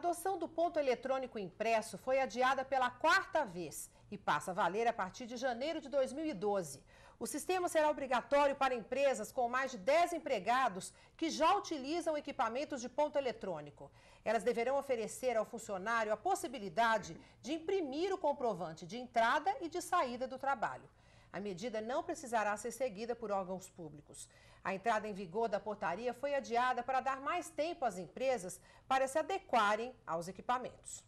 adoção do ponto eletrônico impresso foi adiada pela quarta vez e passa a valer a partir de janeiro de 2012. O sistema será obrigatório para empresas com mais de 10 empregados que já utilizam equipamentos de ponto eletrônico. Elas deverão oferecer ao funcionário a possibilidade de imprimir o comprovante de entrada e de saída do trabalho. A medida não precisará ser seguida por órgãos públicos. A entrada em vigor da portaria foi adiada para dar mais tempo às empresas para se adequarem aos equipamentos.